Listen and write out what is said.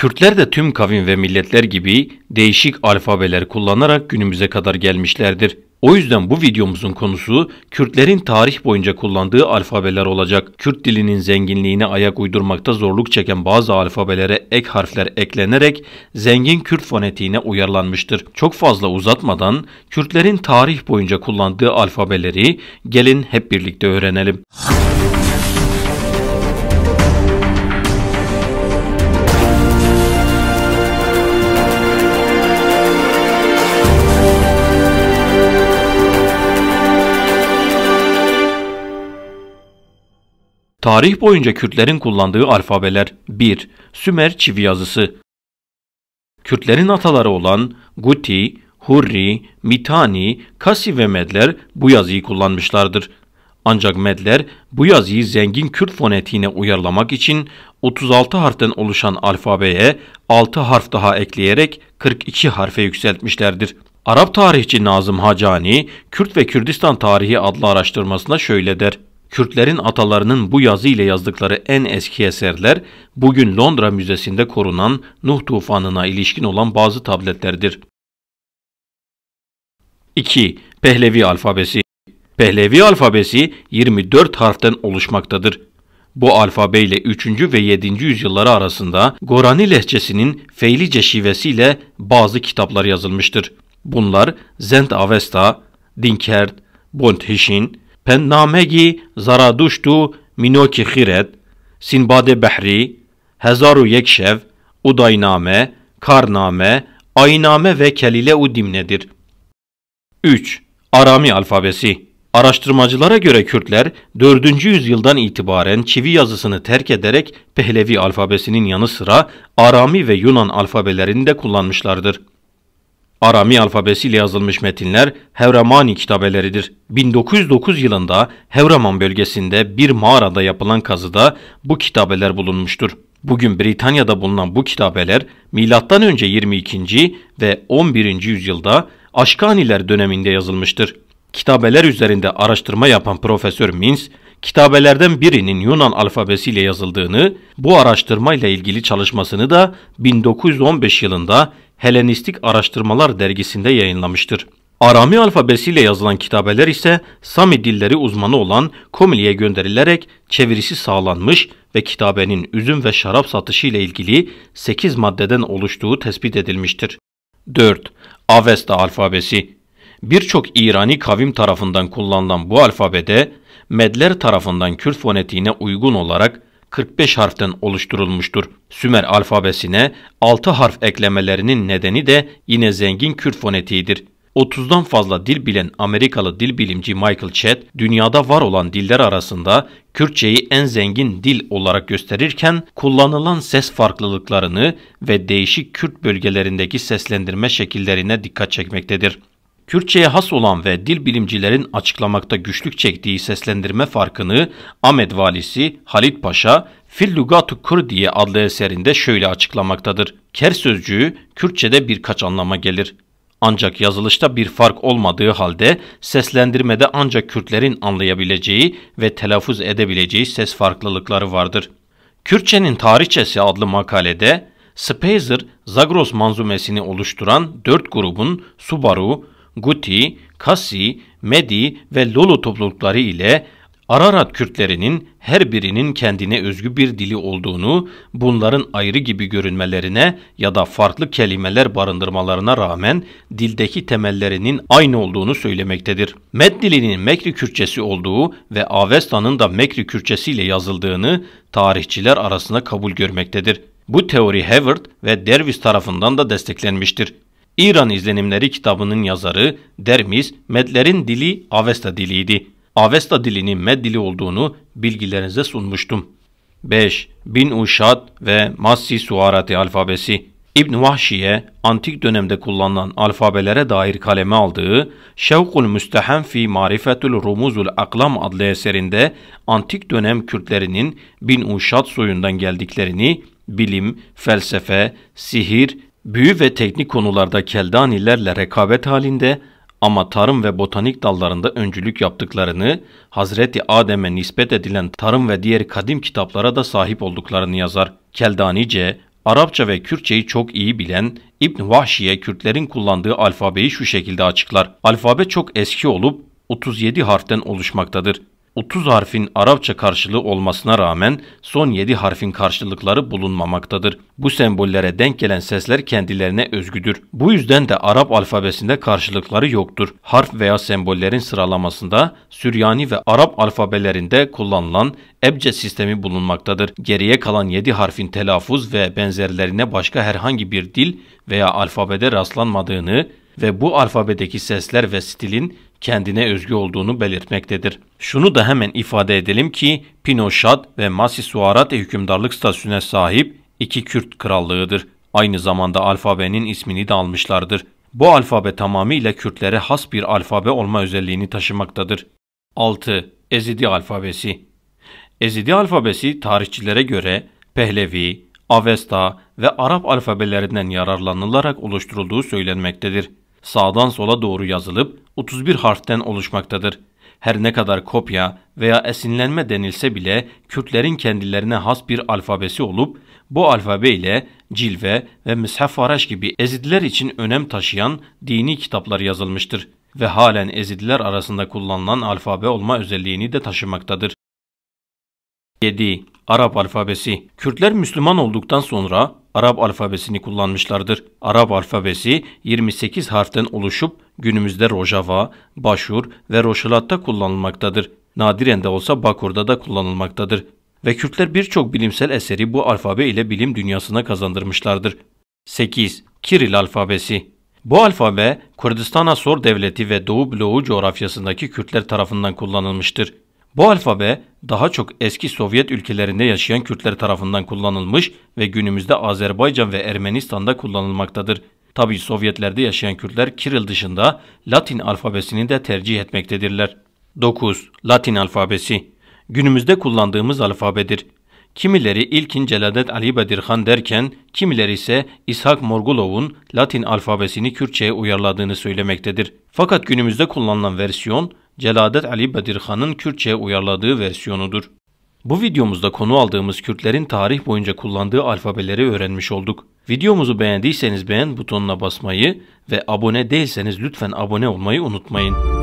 Kürtler de tüm kavim ve milletler gibi değişik alfabeler kullanarak günümüze kadar gelmişlerdir. O yüzden bu videomuzun konusu Kürtlerin tarih boyunca kullandığı alfabeler olacak. Kürt dilinin zenginliğine ayak uydurmakta zorluk çeken bazı alfabelere ek harfler eklenerek zengin Kürt fonetiğine uyarlanmıştır. Çok fazla uzatmadan Kürtlerin tarih boyunca kullandığı alfabeleri gelin hep birlikte öğrenelim. Tarih boyunca Kürtlerin kullandığı alfabeler 1. Sümer çivi yazısı Kürtlerin ataları olan Guti, Hurri, Mitani, Kasi ve Medler bu yazıyı kullanmışlardır. Ancak Medler bu yazıyı zengin Kürt fonetiğine uyarlamak için 36 harften oluşan alfabeye 6 harf daha ekleyerek 42 harfe yükseltmişlerdir. Arap tarihçi Nazım Hacani, Kürt ve Kürdistan tarihi adlı araştırmasında şöyle der. Kürtlerin atalarının bu yazı ile yazdıkları en eski eserler bugün Londra Müzesi'nde korunan Nuh tufanına ilişkin olan bazı tabletlerdir. 2. Pehlevi alfabesi Pehlevi alfabesi 24 harften oluşmaktadır. Bu alfabeyle ile 3. ve 7. yüzyılları arasında Gorani lehçesinin Feylice şivesiyle bazı kitaplar yazılmıştır. Bunlar Zend Avesta, Dinkert, Bondhishin, پندنامگی زرادوشتو مینوکی خیرد سینباد بحری هزار و یک شف Udayname, Karname, Ayname ve Kelile Udim nedir? 3. Arami alfabesi Araştırmacılara göre Kürtler 4. yüzyıldan itibaren çivi yazısını terk ederek Pehlevi alfabesinin yanı sıra Arami ve Yunan alfabelerini de kullanmışlardır. Arami alfabesiyle yazılmış metinler hevramani kitabeleridir. 1909 yılında Hevraman bölgesinde bir mağarada yapılan kazıda bu kitabeler bulunmuştur. Bugün Britanya'da bulunan bu kitabeler M.Ö. 22. ve 11. yüzyılda Aşkaniler döneminde yazılmıştır. Kitabeler üzerinde araştırma yapan Profesör Mins, kitabelerden birinin Yunan alfabesiyle yazıldığını, bu araştırmayla ilgili çalışmasını da 1915 yılında Helenistik Araştırmalar dergisinde yayınlamıştır. Arami alfabesiyle yazılan kitabeler ise Sami dilleri uzmanı olan Komili'ye gönderilerek çevirisi sağlanmış ve kitabenin üzüm ve şarap satışı ile ilgili 8 maddeden oluştuğu tespit edilmiştir. 4. Avesta alfabesi Birçok İrani kavim tarafından kullanılan bu alfabede Medler tarafından Kürt fonetiğine uygun olarak 45 harften oluşturulmuştur. Sümer alfabesine 6 harf eklemelerinin nedeni de yine zengin Kürt fonetiğidir. 30'dan fazla dil bilen Amerikalı dil bilimci Michael Chet, dünyada var olan diller arasında Kürtçeyi en zengin dil olarak gösterirken kullanılan ses farklılıklarını ve değişik Kürt bölgelerindeki seslendirme şekillerine dikkat çekmektedir. Kürtçeye has olan ve dil bilimcilerin açıklamakta güçlük çektiği seslendirme farkını Ahmet valisi Halit Paşa Fil Lugatu Kurdiye adlı eserinde şöyle açıklamaktadır. Ker sözcüğü Kürtçede birkaç anlama gelir. Ancak yazılışta bir fark olmadığı halde seslendirmede ancak Kürtlerin anlayabileceği ve telaffuz edebileceği ses farklılıkları vardır. Kürtçenin tarihçesi adlı makalede Spazer, Zagros manzumesini oluşturan dört grubun Subaru, Guti, Kasi, Medi ve Lolo toplulukları ile Ararat Kürtlerinin her birinin kendine özgü bir dili olduğunu, bunların ayrı gibi görünmelerine ya da farklı kelimeler barındırmalarına rağmen dildeki temellerinin aynı olduğunu söylemektedir. Med dilinin Mekri Kürtçesi olduğu ve Avesta'nın da Mekri Kürtçesi ile yazıldığını tarihçiler arasında kabul görmektedir. Bu teori Heward ve Dervis tarafından da desteklenmiştir. İran İzlenimleri kitabının yazarı Dermis, Medlerin dili Avesta diliydi. Avesta dilinin Med dili olduğunu bilgilerinize sunmuştum. 5. Bin Uşad ve Massi Suarati alfabesi İbn Vahşi'ye antik dönemde kullanılan alfabelere dair kaleme aldığı Şevkul Müstehen fi Marifetül Rumuzul Aklam adlı eserinde antik dönem Kürtlerinin Bin Uşad soyundan geldiklerini bilim, felsefe, sihir Büyü ve teknik konularda Keldanilerle rekabet halinde ama tarım ve botanik dallarında öncülük yaptıklarını, Hazreti Adem'e nispet edilen tarım ve diğer kadim kitaplara da sahip olduklarını yazar. Keldanice, Arapça ve Kürtçeyi çok iyi bilen İbn Vahşiye Kürtlerin kullandığı alfabeyi şu şekilde açıklar. Alfabe çok eski olup 37 harften oluşmaktadır. 30 harfin Arapça karşılığı olmasına rağmen son 7 harfin karşılıkları bulunmamaktadır. Bu sembollere denk gelen sesler kendilerine özgüdür. Bu yüzden de Arap alfabesinde karşılıkları yoktur. Harf veya sembollerin sıralamasında Süryani ve Arap alfabelerinde kullanılan ebce sistemi bulunmaktadır. Geriye kalan 7 harfin telaffuz ve benzerlerine başka herhangi bir dil veya alfabede rastlanmadığını ve bu alfabedeki sesler ve stilin kendine özgü olduğunu belirtmektedir. Şunu da hemen ifade edelim ki Pinoşat ve Masi Suarate hükümdarlık statüsüne sahip iki Kürt krallığıdır. Aynı zamanda alfabenin ismini de almışlardır. Bu alfabe tamamıyla Kürtlere has bir alfabe olma özelliğini taşımaktadır. 6. Ezidi alfabesi Ezidi alfabesi tarihçilere göre Pehlevi, Avesta ve Arap alfabelerinden yararlanılarak oluşturulduğu söylenmektedir sağdan sola doğru yazılıp 31 harften oluşmaktadır. Her ne kadar kopya veya esinlenme denilse bile Kürtlerin kendilerine has bir alfabesi olup bu alfabe ile cilve ve mishaf gibi ezidler için önem taşıyan dini kitaplar yazılmıştır ve halen ezidler arasında kullanılan alfabe olma özelliğini de taşımaktadır. 7. Arap alfabesi Kürtler Müslüman olduktan sonra Arap alfabesini kullanmışlardır. Arap alfabesi 28 harften oluşup günümüzde Rojava, Başur ve Roşilat'ta kullanılmaktadır. Nadiren de olsa Bakur'da da kullanılmaktadır. Ve Kürtler birçok bilimsel eseri bu alfabe ile bilim dünyasına kazandırmışlardır. 8. Kiril alfabesi bu alfabe Kürdistan Asur Devleti ve Doğu bloğu coğrafyasındaki Kürtler tarafından kullanılmıştır. Bu alfabe daha çok eski Sovyet ülkelerinde yaşayan Kürtler tarafından kullanılmış ve günümüzde Azerbaycan ve Ermenistan'da kullanılmaktadır. Tabi Sovyetlerde yaşayan Kürtler Kiril dışında Latin alfabesini de tercih etmektedirler. 9. Latin alfabesi Günümüzde kullandığımız alfabedir. Kimileri ilkin Celadet Ali Bedirhan derken, kimileri ise İshak Morgulov'un Latin alfabesini Kürtçe'ye uyarladığını söylemektedir. Fakat günümüzde kullanılan versiyon Celadet Ali Bedirhan'ın Kürtçe'ye uyarladığı versiyonudur. Bu videomuzda konu aldığımız Kürtlerin tarih boyunca kullandığı alfabeleri öğrenmiş olduk. Videomuzu beğendiyseniz beğen butonuna basmayı ve abone değilseniz lütfen abone olmayı unutmayın.